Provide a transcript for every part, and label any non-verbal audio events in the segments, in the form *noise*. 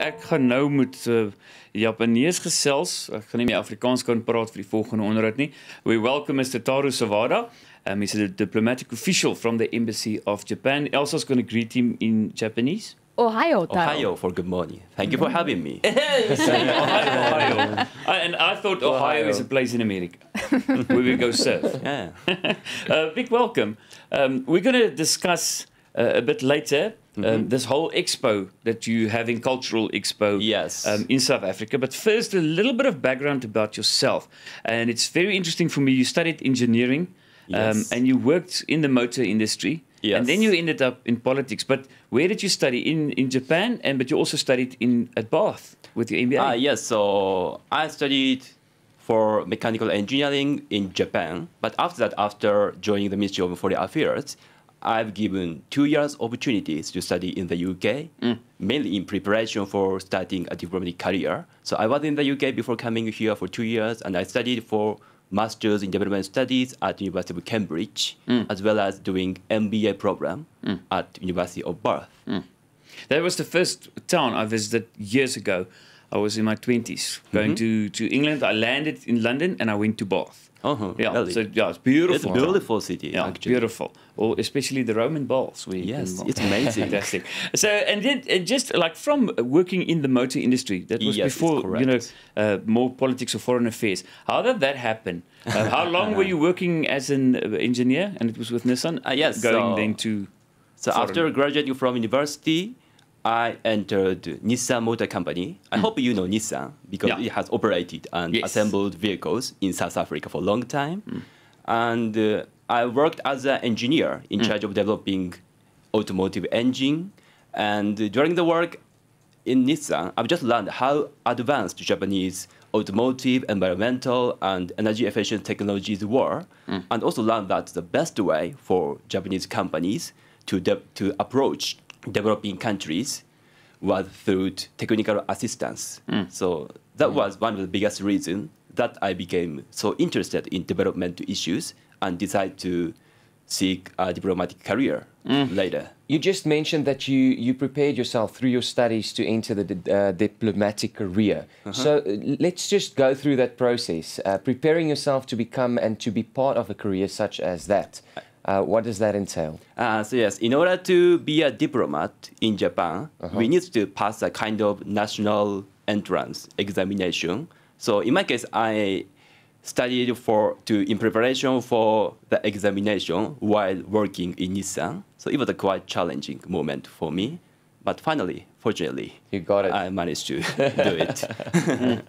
ek gaan nou met uh, eh, Japanees gesels. Ek gaan nie meer Afrikaans kan praat vir die volgende onderhoud nie. We welcome Mr. Taru Sawada. Um, he's a diplomatic official from the Embassy of Japan. Elsa's going to greet him in Japanese. Ohio, Taro. Ohio for good morning. Thank you for mm-hmm. having me. *laughs* Ohio, Ohio. Uh, and I thought Ohio, is a place in America *laughs* where we go surf. *laughs* Yeah. uh, big welcome. Um, we're going to discuss uh, a bit later Um, mm-hmm. this whole expo that you have in Cultural Expo yes. Um, in South Africa. But first, a little bit of background about yourself. And it's very interesting for me. You studied engineering um, yes. um, and you worked in the motor industry. Yes. And then you ended up in politics. But where did you study? In, in Japan, and but you also studied in at Bath with your MBA. Ah, yes. So I studied for mechanical engineering in Japan. But after that, after joining the Ministry of Foreign Affairs, I've given two years opportunities to study in the UK, mm. mainly in preparation for starting a diplomatic career. So I was in the UK before coming here for two years, and I studied for master's in development studies at University of Cambridge, mm. as well as doing MBA program mm. at University of Bath. Mm. That was the first town I visited years ago. I was in my 20s, going mm-hmm. to, to England. I landed in London and I went to Bath. Oh, yeah. Really? So, yeah, it's beautiful. It's beautiful city, yeah, actually. Beautiful. Or especially the Roman baths. Yes, it's amazing. *laughs* Fantastic. So, and then and just like from working in the motor industry, that was yes, before, you know, uh, more politics or foreign affairs. How did that happen? Uh, how long were you working as an uh, engineer? And it was with Nissan? Uh, yes. Going so, then to. So, foreign. after graduating from university, I entered Nissan Motor Company. I mm. hope you know Nissan because yeah. it has operated and yes. assembled vehicles in South Africa for a long time. Mm. And uh, I worked as an engineer in mm. charge of developing automotive engine. And during the work in Nissan, I've just learned how advanced Japanese automotive, environmental, and energy efficient technologies were, hmm. and also learned that the best way for Japanese companies to, to approach developing countries was through technical assistance. Mm. So that mm. was one of the biggest reasons that I became so interested in development issues and decided to seek a diplomatic career mm. later. You just mentioned that you, you prepared yourself through your studies to enter the uh, diplomatic career. Uh-huh. Uh -huh. So let's just go through that process, uh, preparing yourself to become and to be part of a career such as that. Uh, what does that entail? Uh, so yes, in order to be a diplomat in Japan, uh-huh. we need to pass a kind of national entrance examination. So in my case, I studied for to in preparation for the examination while working in Nissan. So it was a quite challenging moment for me. But finally, fortunately, you got it. I managed to *laughs* do it. *laughs* Mm.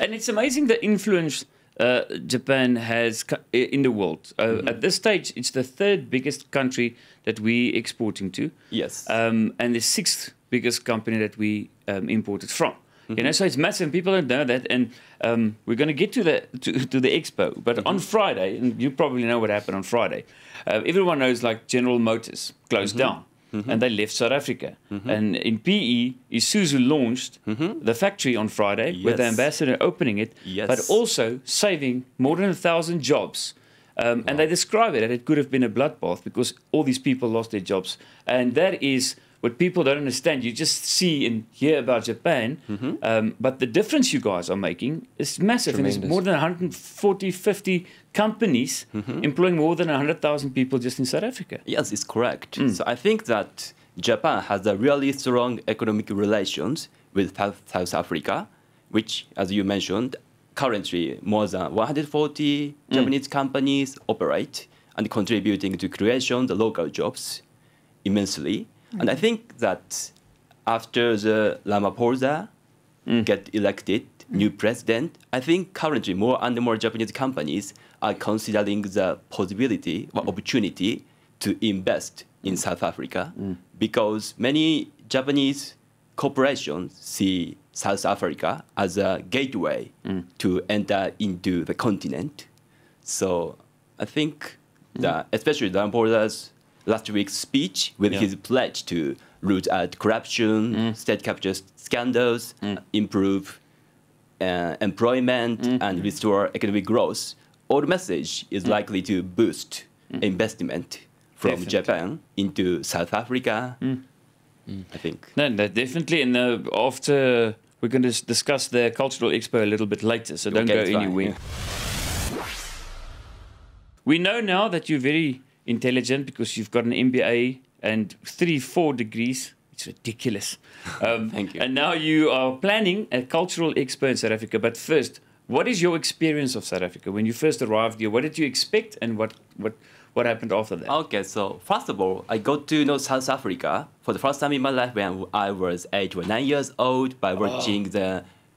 and it's amazing the influence uh, Japan has in the world. Uh, mm-hmm. At this stage, it's the third biggest country that we exporting to. Yes. Um, and the sixth biggest company that we um, imported from. Mm-hmm. You know, mm-hmm. so it's massive. People don't know that, and um, we're going to get to the to, to the expo. But mm-hmm. on Friday, and you probably know what happened on Friday. Uh, everyone knows like General Motors closed mm-hmm. down. Mm-hmm. and they left South Africa. Mm-hmm. And in PE, Isuzu launched mm-hmm. the factory on Friday yes. with the ambassador opening it, yes. but also saving more than a thousand jobs. Um, wow. And they describe it that it could have been a bloodbath because all these people lost their jobs. And that is what people don't understand, you just see and hear about Japan, mm-hmm. um, but the difference you guys are making is massive. Tremendous. And it's more than 140, 50 companies mm-hmm. employing more than 100,000 people just in South Africa. Yes, it's correct. Mm. So I think that Japan has a really strong economic relations with South Africa, which, as you mentioned, currently more than 140 mm. Japanese companies operate and contributing to creation the local jobs immensely. Mm. And I think that after the Ramaphosa mm. get elected new president, I think currently more and more Japanese companies are considering the possibility or mm. opportunity to invest in mm. South Africa mm. because many Japanese corporations see South Africa as a gateway mm. to enter into the continent. So I think mm. that especially the borders last week's speech with yeah. his pledge to root out corruption, mm. state capture scandals, mm. improve uh, employment, mm. and restore economic growth. All message is mm. likely to boost mm. investment from Definitely. Japan into South Africa. Mm. I think. No, no definitely. And uh, after we're going to discuss the Cultural Expo a little bit later, so don't okay, go anywhere. Yeah. We know now that you're very intelligent because you've got an MBA and three, four degrees. It's ridiculous. *laughs* Um, Thank you. And now you are planning a cultural expo in South Africa. But first, what is your experience of South Africa when you first arrived here? What did you expect, and what what what happened after that? Okay, so first of all, I got to know South Africa for the first time in my life when I was eight or nine years old by oh. watching oh. the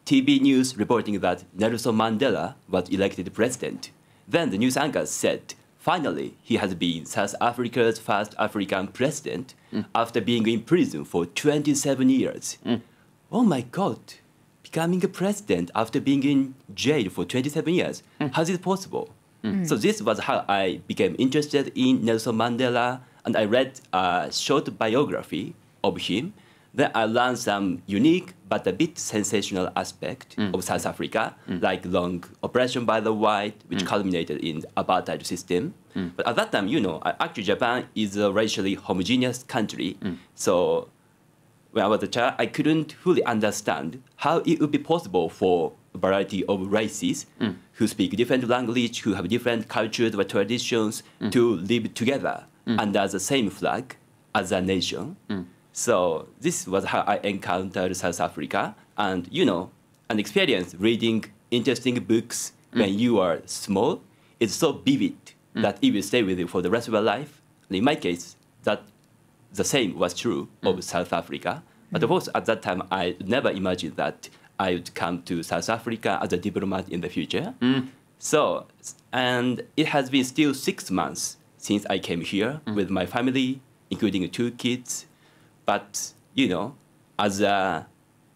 TV news reporting that Nelson Mandela was elected president. Then the news anchor said Finally, he has been South Africa's first African president mm. after being in prison for 27 years. Mm. Oh my God, becoming a president after being in jail for 27 years, mm. how is it possible? Mm. So, this was how I became interested in Nelson Mandela, and I read a short biography of him then I learned some unique but a bit sensational aspect mm. of South Africa, mm. like long oppression by the white, which mm. culminated in apartheid system. Mm. But at that time, you know, actually Japan is a racially homogeneous country. Mm. So when I was a child, I couldn't fully understand how it would be possible for a variety of races mm. who speak different language, who have different cultures or traditions to live together under the same flag as a nation. So this was how I encountered South Africa. And, you know, an experience reading interesting books mm. when you are small is so vivid mm. that it will stay with you for the rest of your life. And in my case, that the same was true mm. of South Africa. But of mm. course, at that time, I never imagined that I would come to South Africa as a diplomat in the future. Mm. So, and it has been still six months since I came here mm. with my family, including two kids but, you know, as a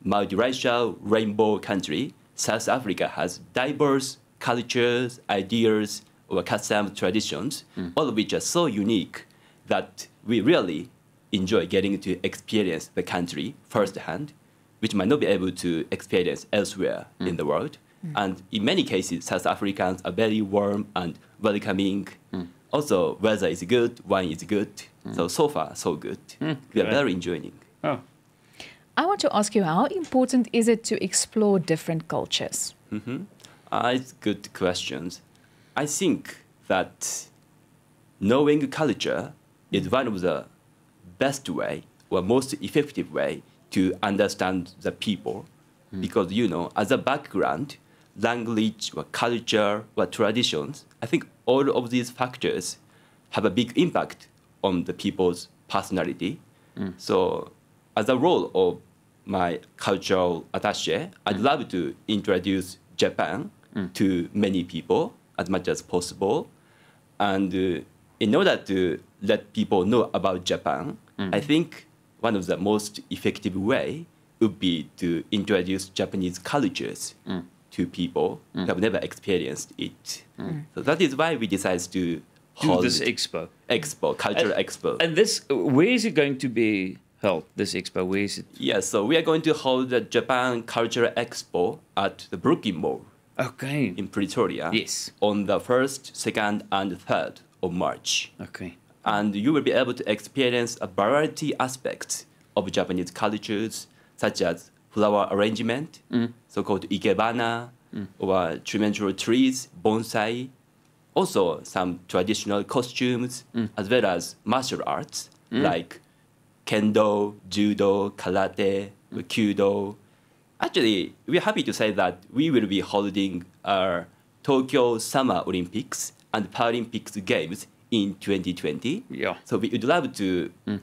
multiracial rainbow country, South Africa has diverse cultures, ideas, or custom traditions, mm. all of which are so unique that we really enjoy getting to experience the country firsthand, which might not be able to experience elsewhere mm. in the world. Mm. And in many cases, South Africans are very warm and welcoming. Hmm. Also, weather is good, wine is good. Mm. So, hmm. so far, so good. Mm, we are very enjoying. Oh. I want to ask you, how important is it to explore different cultures? Mm-hmm. Uh, it's good questions. I think that knowing culture is one of the best way or most effective way to understand the people, mm. because you know, as a background, language, or culture, or traditions, I think all of these factors have a big impact on the people's personality. Mm. So, as a role of my cultural attaché, I'd mm. love to introduce Japan mm. to many people as much as possible. And uh, in order to let people know about Japan, mm. I think one of the most effective way would be to introduce Japanese cultures mm to people mm. who have never experienced it. Mm. mm. So that is why we decided to do this expo. Expo, cultural and, expo. And this, where is it going to be held, this expo? Where is it? Yeah, so we are going to hold the Japan Cultural Expo at the Brooklyn Mall. Okay. In Pretoria. Yes. On the 1st, 2nd, and 3rd of March. Okay. And you will be able to experience a variety aspects of Japanese cultures, such as flower arrangement, mm. so-called ikebana, mm. or ornamental uh, trees, bonsai, also some traditional costumes, mm. as well as martial arts mm. like kendo, judo, karate, mm. Kudo. Actually, we're happy to say that we will be holding our Tokyo Summer Olympics and Paralympics Games in 2020. Yeah. So we would love to mm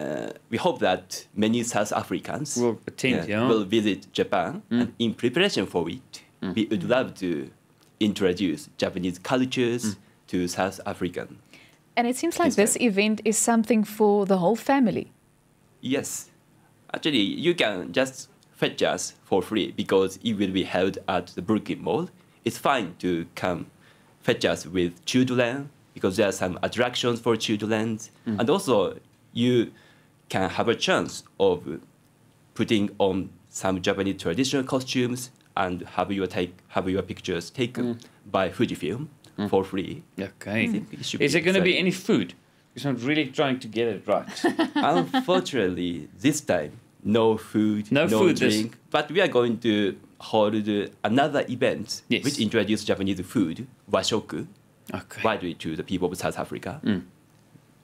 uh, we hope that many South Africans will, attend, yeah. will visit Japan. Mm. And in preparation for it, mm. we would love to introduce Japanese cultures mm. to South African. And it seems like history. this event is something for the whole family. Yes. Actually, you can just fetch us for free because it will be held at the Brooklyn Mall. It's fine to come fetch us with children because there are some attractions for children. Mm. And also, you can have a chance of putting on some Japanese traditional costumes and have your take have your pictures taken mm. by Fujifilm mm. for free. Okay. Is there going to be any food? Because I'm really trying to get it right. *laughs* *laughs* Unfortunately, this time no food, no, no food, drink. This... But we are going to hold another event yes. which introduces Japanese food, washoku, okay. widely to the people of South Africa. Mm.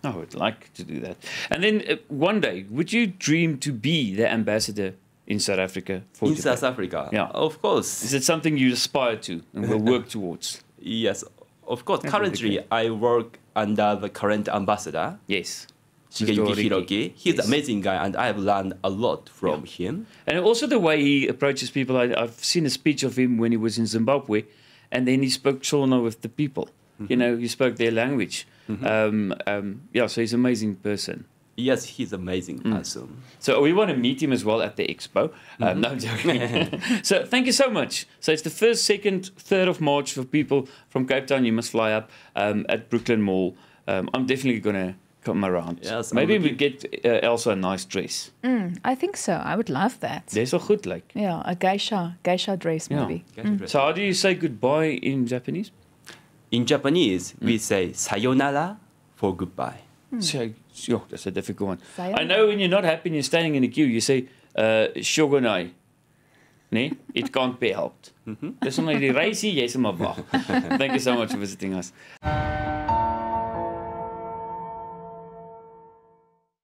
I would like to do that. And then uh, one day, would you dream to be the ambassador in South Africa? in Japan? South Africa, yeah, of course. Is it something you aspire to and will work *laughs* towards? Yes, of course. Currently, I work under the current ambassador. Yes. Shigeyuki Hiroki. He's yes. an amazing guy, and I've learned a lot from yeah. him. And also the way he approaches people. I, have seen a speech of him when he was in Zimbabwe, and then he spoke Shona with the people. You know, he spoke their language. Mm-hmm. Um, um, yeah, so he's an amazing person. Yes, he's amazing mm. person. So we want to meet him as well at the expo. Mm -hmm. uh, no, I'm mm-hmm. joking. *laughs* so thank you so much. So it's the first, second, third of March for people from Cape Town. You must fly up um, at Brooklyn Mall. Um, I'm definitely gonna come around. Yes, maybe we get uh, Elsa a nice dress. Mm, I think so. I would love that. There's a good like. Yeah, a geisha, geisha dress yeah. maybe. Geisha mm. dress. So how do you say goodbye in Japanese? In Japanese, mm. we say sayonara for goodbye. Mm. So, oh, that's a difficult one. Sayonara. I know when you're not happy and you're standing in a queue, you say uh, shogunai. Nee, it can't be helped. Mm -hmm. *laughs* Thank you so much for visiting us.